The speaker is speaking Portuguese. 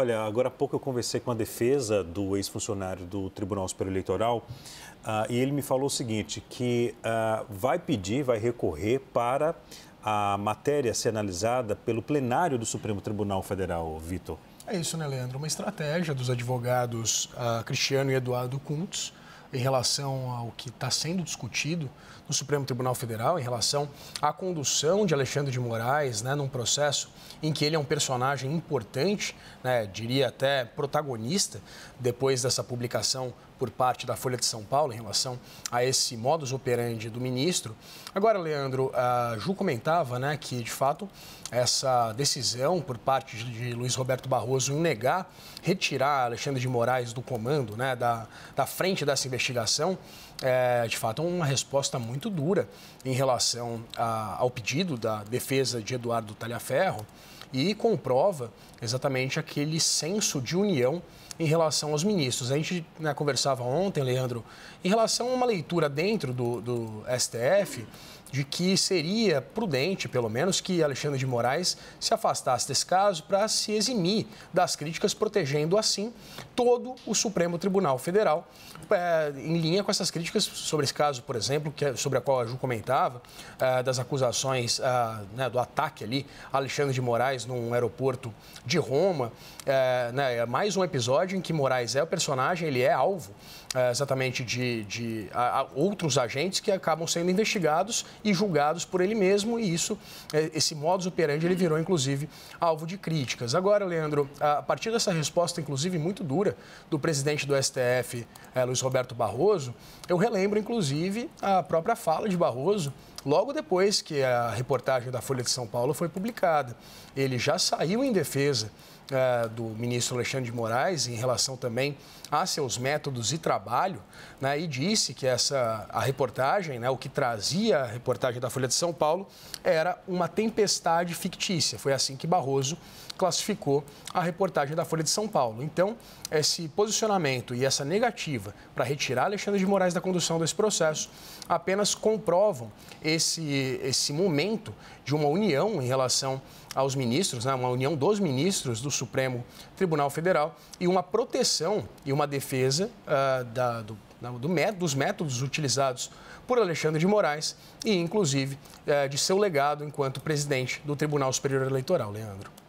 Olha, agora há pouco eu conversei com a defesa do ex-funcionário do Tribunal Superior Eleitoral uh, e ele me falou o seguinte, que uh, vai pedir, vai recorrer para a matéria ser analisada pelo plenário do Supremo Tribunal Federal, Vitor. É isso, né, Leandro? Uma estratégia dos advogados uh, Cristiano e Eduardo Kuntz em relação ao que está sendo discutido no Supremo Tribunal Federal, em relação à condução de Alexandre de Moraes né, num processo em que ele é um personagem importante, né, diria até protagonista, depois dessa publicação por parte da Folha de São Paulo em relação a esse modus operandi do ministro. Agora, Leandro, a Ju comentava né, que, de fato, essa decisão por parte de Luiz Roberto Barroso em negar, retirar Alexandre de Moraes do comando, né, da, da frente dessa investigação, é, de fato, uma resposta muito dura em relação a, ao pedido da defesa de Eduardo Talhaferro e comprova exatamente aquele senso de união em relação aos ministros. A gente né, conversava conversava ontem, Leandro, em relação a uma leitura dentro do, do STF de que seria prudente, pelo menos, que Alexandre de Moraes se afastasse desse caso para se eximir das críticas, protegendo assim todo o Supremo Tribunal Federal, é, em linha com essas críticas sobre esse caso, por exemplo, que, é, sobre a qual a Ju comentava, é, das acusações ah, né, do ataque ali a Alexandre de Moraes num aeroporto de Roma. Eh, né, é, né, mais um episódio em que Moraes é o personagem, ele é alvo exatamente de, de a, a outros agentes que acabam sendo investigados e julgados por ele mesmo, e isso, é, esse modus operandi, ele virou, inclusive, alvo de críticas. Agora, Leandro, a partir dessa resposta, inclusive, muito dura do presidente do STF, eh, Luiz Roberto Barroso, eu relembro, inclusive, a própria fala de Barroso logo depois que a reportagem da Folha de São Paulo foi publicada. Ele já saiu em defesa uh, do ministro Alexandre de Moraes em relação também a seus métodos e trabalho, né, e disse que essa a reportagem, né, o que trazia a reportagem da Folha de São Paulo, era uma tempestade fictícia. Foi assim que Barroso classificou a reportagem da Folha de São Paulo. Então, esse posicionamento e essa negativa para retirar Alexandre de Moraes da condução desse processo apenas comprovam esse, esse momento de uma união em relação aos ministros, né? uma união dos ministros do Supremo Tribunal Federal e uma proteção e uma defesa uh, da, do, da, do dos métodos utilizados por Alexandre de Moraes e, inclusive, uh, de seu legado enquanto presidente do Tribunal Superior Eleitoral, Leandro.